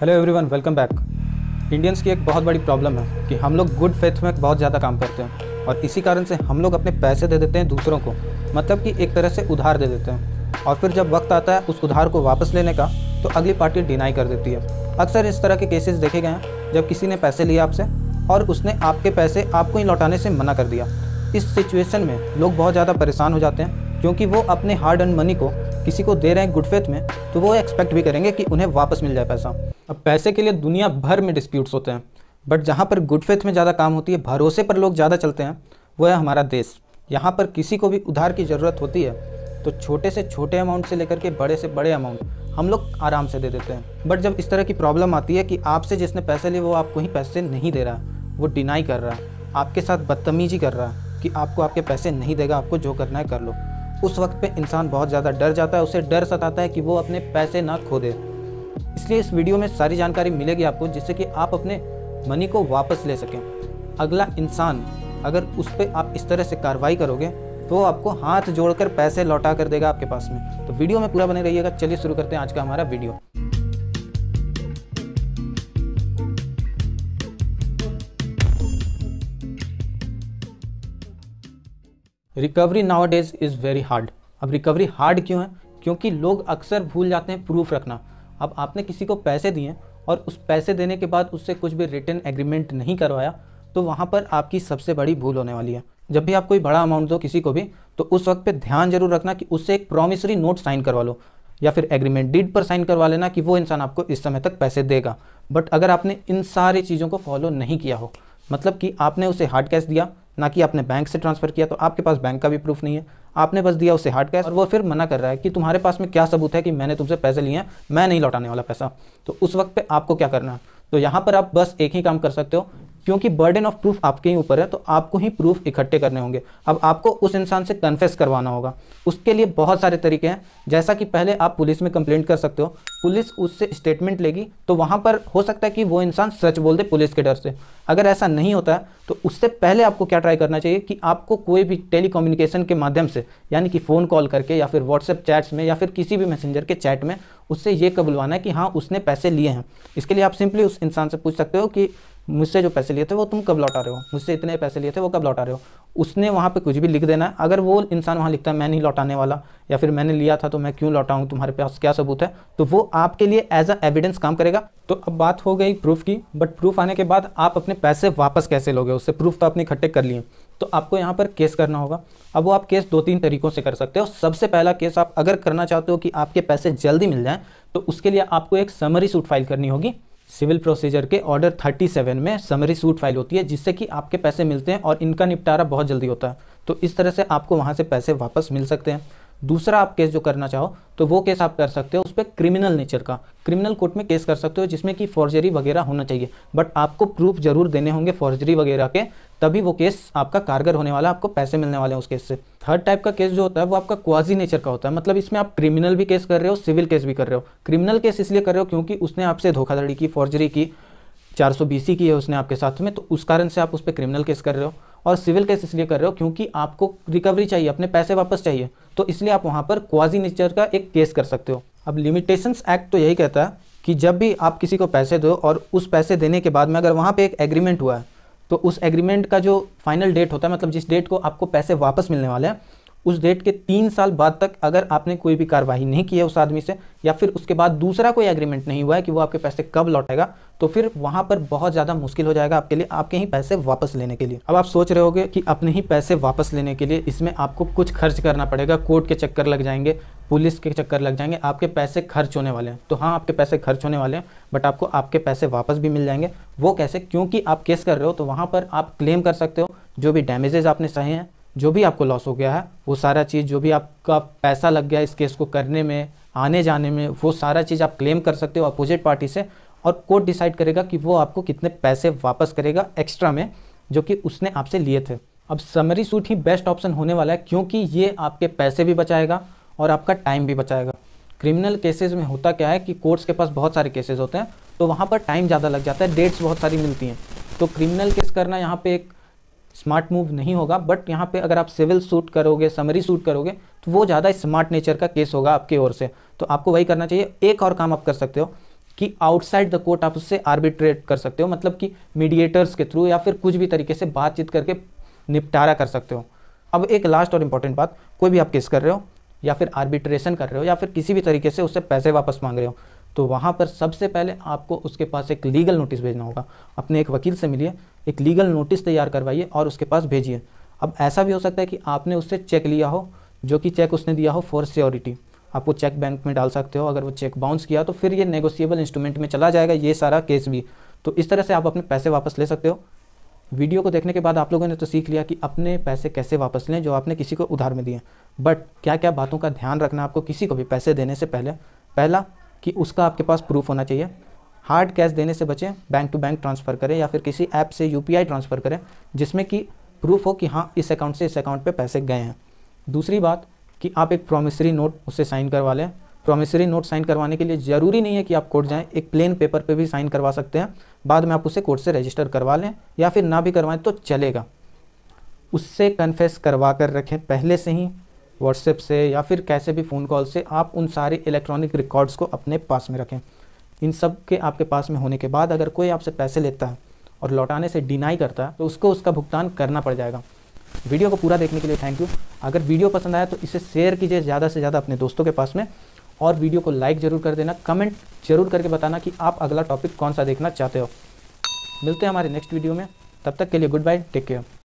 hello everyone welcome back Indians की एक बहुत बड़ी प्रॉब्लम है कि हम लोग गुड फेथ में बहुत ज़्यादा काम करते हैं और इसी कारण से हम लोग अपने पैसे दे देते हैं दूसरों को मतलब कि एक तरह से उधार दे देते हैं और फिर जब वक्त आता है उस उधार को वापस लेने का तो अगली पार्टी डिनाई कर देती है अक्सर इस तरह के केसेस देखे गए हैं जब किसी ने पैसे लिए आपसे और उसने आपके पैसे आपको ही लौटाने से मना कर दिया इस सिचुएशन में लोग बहुत ज़्यादा परेशान हो जाते हैं क्योंकि वो अपने हार्ड एंड मनी को किसी को दे रहे हैं गुड फेथ में तो वो एक्सपेक्ट भी करेंगे कि उन्हें वापस मिल जाए पैसा अब पैसे के लिए दुनिया भर में डिस्प्यूट्स होते हैं बट जहाँ पर गुड फेथ में ज़्यादा काम होती है भरोसे पर लोग ज़्यादा चलते हैं वो है हमारा देश यहाँ पर किसी को भी उधार की ज़रूरत होती है तो छोटे से छोटे अमाउंट से लेकर के बड़े से बड़े अमाउंट हम लोग आराम से दे देते हैं बट जब इस तरह की प्रॉब्लम आती है कि आपसे जिसने पैसे लिए वो आपको ही पैसे नहीं दे रहा वो डिनाई कर रहा है आपके साथ बदतमीजी कर रहा है कि आपको आपके पैसे नहीं देगा आपको जो करना है कर लो उस वक्त पे इंसान बहुत ज़्यादा डर जाता है उसे डर सताता है कि वो अपने पैसे ना खो दे इसलिए इस वीडियो में सारी जानकारी मिलेगी आपको जिससे कि आप अपने मनी को वापस ले सकें अगला इंसान अगर उस पर आप इस तरह से कार्रवाई करोगे तो आपको हाथ जोड़कर पैसे लौटा कर देगा आपके पास में तो वीडियो में पूरा बने रहिएगा चलिए शुरू करते हैं आज का हमारा video recovery now days is very hard अब रिकवरी हार्ड क्यों है क्योंकि लोग अक्सर भूल जाते हैं प्रूफ रखना अब आपने किसी को पैसे दिए और उस पैसे देने के बाद उससे कुछ भी रिटर्न एग्रीमेंट नहीं करवाया तो वहाँ पर आपकी सबसे बड़ी भूल होने वाली है जब भी आप कोई बड़ा अमाउंट दो किसी को भी तो उस वक्त पे ध्यान जरूर रखना कि उससे एक प्रॉमिसरी नोट साइन करवा लो या फिर एग्रीमेंट डीड पर साइन करवा लेना कि वो इंसान आपको इस समय तक पैसे देगा बट अगर आपने इन सारी चीज़ों को फॉलो नहीं किया हो मतलब कि आपने उसे हार्ड कैश दिया ना कि आपने बैंक से ट्रांसफ़र किया तो आपके पास बैंक का भी प्रूफ नहीं है आपने बस दिया उसे हार्ड कैश और वो फिर मना कर रहा है कि तुम्हारे पास में क्या सबूत है कि मैंने तुमसे पैसे लिए हैं मैं नहीं लौटाने वाला पैसा तो उस वक्त पे आपको क्या करना है तो यहाँ पर आप बस एक ही काम कर सकते हो क्योंकि बर्डन ऑफ प्रूफ आपके ही ऊपर है तो आपको ही प्रूफ इकट्ठे करने होंगे अब आपको उस इंसान से कन्फेस करवाना होगा उसके लिए बहुत सारे तरीके हैं जैसा कि पहले आप पुलिस में कंप्लेंट कर सकते हो पुलिस उससे स्टेटमेंट लेगी तो वहाँ पर हो सकता है कि वो इंसान सच बोल दे पुलिस के डर से अगर ऐसा नहीं होता है तो उससे पहले आपको क्या ट्राई करना चाहिए कि आपको कोई भी टेली के माध्यम से यानी कि फ़ोन कॉल करके या फिर व्हाट्सएप चैट्स में या फिर किसी भी मैसेंजर के चैट में उससे ये कबुलवाना है कि हाँ उसने पैसे लिए हैं इसके लिए आप सिंपली उस इंसान से पूछ सकते हो कि मुझसे जो पैसे लिए थे वो तुम कब लौटा रहे हो मुझसे इतने पैसे लिए थे वो कब लौटा रहे हो उसने वहाँ पे कुछ भी लिख देना है अगर वो इंसान वहाँ लिखता है मैं नहीं लौटाने वाला या फिर मैंने लिया था तो मैं क्यों लौटाऊँ तुम्हारे पास क्या सबूत है तो वो आपके लिए एज अ एविडेंस काम करेगा तो अब बात हो गई प्रूफ की बट प्रूफ आने के बाद आप अपने पैसे वापस कैसे लोगे उससे प्रूफ तो आपने इकट्ठे कर लिए तो आपको यहाँ पर केस करना होगा अब वो आप केस दो तीन तरीकों से कर सकते हो सबसे पहला केस आप अगर करना चाहते हो कि आपके पैसे जल्दी मिल जाएँ तो उसके लिए आपको एक समरी सूट फाइल करनी होगी सिविल प्रोसीजर के ऑर्डर 37 में समरी सूट फाइल होती है जिससे कि आपके पैसे मिलते हैं और इनका निपटारा बहुत जल्दी होता है तो इस तरह से आपको वहाँ से पैसे वापस मिल सकते हैं दूसरा आप केस जो करना चाहो तो वो केस आप कर सकते हो उस पर क्रिमिनल नेचर का क्रिमिनल कोर्ट में केस कर सकते हो जिसमें कि फॉर्जरी वगैरह होना चाहिए बट आपको प्रूफ जरूर देने होंगे फॉर्जरी वगैरह के तभी वो केस आपका कारगर होने वाला आपको पैसे मिलने वाले हैं उस केस से थर्ड टाइप का केस जो होता है वो आपका क्वाजी नेचर का होता है मतलब इसमें आप क्रिमिनल भी केस कर रहे हो सिविल केस भी कर रहे हो क्रिमिनल केस इसलिए कर रहे हो क्योंकि उसने आपसे धोखाधड़ी की फॉर्जरी की चार सौ की है उसने आपके साथ में तो उस कारण से आप उस पर क्रिमिनल केस कर रहे हो और सिविल केस इसलिए कर रहे हो क्योंकि आपको रिकवरी चाहिए अपने पैसे वापस चाहिए तो इसलिए आप वहाँ पर क्वाजी नेचर का एक केस कर सकते हो अब लिमिटेशंस एक्ट तो यही कहता है कि जब भी आप किसी को पैसे दो और उस पैसे देने के बाद में अगर वहाँ पर एक एग्रीमेंट हुआ है तो उस एग्रीमेंट का जो फाइनल डेट होता है मतलब जिस डेट को आपको पैसे वापस मिलने वाले हैं उस डेट के तीन साल बाद तक अगर आपने कोई भी कार्रवाई नहीं की है उस आदमी से या फिर उसके बाद दूसरा कोई एग्रीमेंट नहीं हुआ है कि वो आपके पैसे कब लौटेगा तो फिर वहाँ पर बहुत ज़्यादा मुश्किल हो जाएगा आपके लिए आपके ही पैसे वापस लेने के लिए अब आप सोच रहे होगे कि अपने ही पैसे वापस लेने के लिए इसमें आपको कुछ खर्च करना पड़ेगा कोर्ट के चक्कर लग जाएंगे पुलिस के चक्कर लग जाएंगे आपके पैसे खर्च होने वाले हैं तो हाँ आपके पैसे खर्च होने वाले हैं बट आपको आपके पैसे वापस भी मिल जाएंगे वो कैसे क्योंकि आप केस कर रहे हो तो वहाँ पर आप क्लेम कर सकते हो जो भी डैमेजेज आपने सहे हैं जो भी आपको लॉस हो गया है वो सारा चीज़ जो भी आपका पैसा लग गया इस केस को करने में आने जाने में वो सारा चीज़ आप क्लेम कर सकते हो अपोजिट पार्टी से और कोर्ट डिसाइड करेगा कि वो आपको कितने पैसे वापस करेगा एक्स्ट्रा में जो कि उसने आपसे लिए थे अब समरी सूट ही बेस्ट ऑप्शन होने वाला है क्योंकि ये आपके पैसे भी बचाएगा और आपका टाइम भी बचाएगा क्रिमिनल केसेस में होता क्या है कि कोर्ट्स के पास बहुत सारे केसेस होते हैं तो वहाँ पर टाइम ज़्यादा लग जाता है डेट्स बहुत सारी मिलती हैं तो क्रिमिनल केस करना यहाँ पे एक स्मार्ट मूव नहीं होगा बट यहाँ पे अगर आप सिविल सूट करोगे समरी सूट करोगे तो वो ज़्यादा स्मार्ट नेचर का केस होगा आपकी ओर से तो आपको वही करना चाहिए एक और काम आप कर सकते हो कि आउटसाइड द कोर्ट आप उससे आर्बिट्रेट कर सकते हो मतलब कि मीडिएटर्स के थ्रू या फिर कुछ भी तरीके से बातचीत करके निपटारा कर सकते हो अब एक लास्ट और इम्पॉर्टेंट बात कोई भी आप केस कर रहे हो या फिर आर्बिट्रेशन कर रहे हो या फिर किसी भी तरीके से उससे पैसे वापस मांग रहे हो तो वहाँ पर सबसे पहले आपको उसके पास एक लीगल नोटिस भेजना होगा अपने एक वकील से मिलिए एक लीगल नोटिस तैयार करवाइए और उसके पास भेजिए अब ऐसा भी हो सकता है कि आपने उससे चेक लिया हो जो कि चेक उसने दिया हो फॉर सियोरिटी आप वो चेक बैंक में डाल सकते हो अगर वो चेक बाउंस किया तो फिर ये नेगोशिएबल इंस्ट्रूमेंट में चला जाएगा ये सारा केस भी तो इस तरह से आप अपने पैसे वापस ले सकते हो वीडियो को देखने के बाद आप लोगों ने तो सीख लिया कि अपने पैसे कैसे वापस लें जो आपने किसी को उधार में दिए बट क्या क्या बातों का ध्यान रखना आपको किसी को भी पैसे देने से पहले पहला कि उसका आपके पास प्रूफ होना चाहिए हार्ड कैश देने से बचें बैंक टू बैंक ट्रांसफ़र करें या फिर किसी ऐप से यू ट्रांसफ़र करें जिसमें कि प्रूफ हो कि हाँ इस अकाउंट से इस अकाउंट पर पैसे गए हैं दूसरी बात कि आप एक प्रोमिसरी नोट उससे साइन करवा लें प्रोमिसरी नोट साइन करवाने के लिए ज़रूरी नहीं है कि आप कोर्ट जाएं एक प्लेन पेपर पे भी साइन करवा सकते हैं बाद में आप उसे कोर्ट से रजिस्टर करवा लें या फिर ना भी करवाएं तो चलेगा उससे कन्फेस करवा कर रखें पहले से ही व्हाट्सएप से या फिर कैसे भी फ़ोन कॉल से आप उन सारे इलेक्ट्रॉनिक रिकॉर्ड्स को अपने पास में रखें इन सब के आपके पास में होने के बाद अगर कोई आपसे पैसे लेता है और लौटाने से डिनाई करता है तो उसको उसका भुगतान करना पड़ जाएगा वीडियो को पूरा देखने के लिए थैंक यू अगर वीडियो पसंद आया तो इसे शेयर कीजिए ज़्यादा से ज़्यादा अपने दोस्तों के पास में और वीडियो को लाइक ज़रूर कर देना कमेंट जरूर करके बताना कि आप अगला टॉपिक कौन सा देखना चाहते हो मिलते हैं हमारे नेक्स्ट वीडियो में तब तक के लिए गुड बाय टेक केयर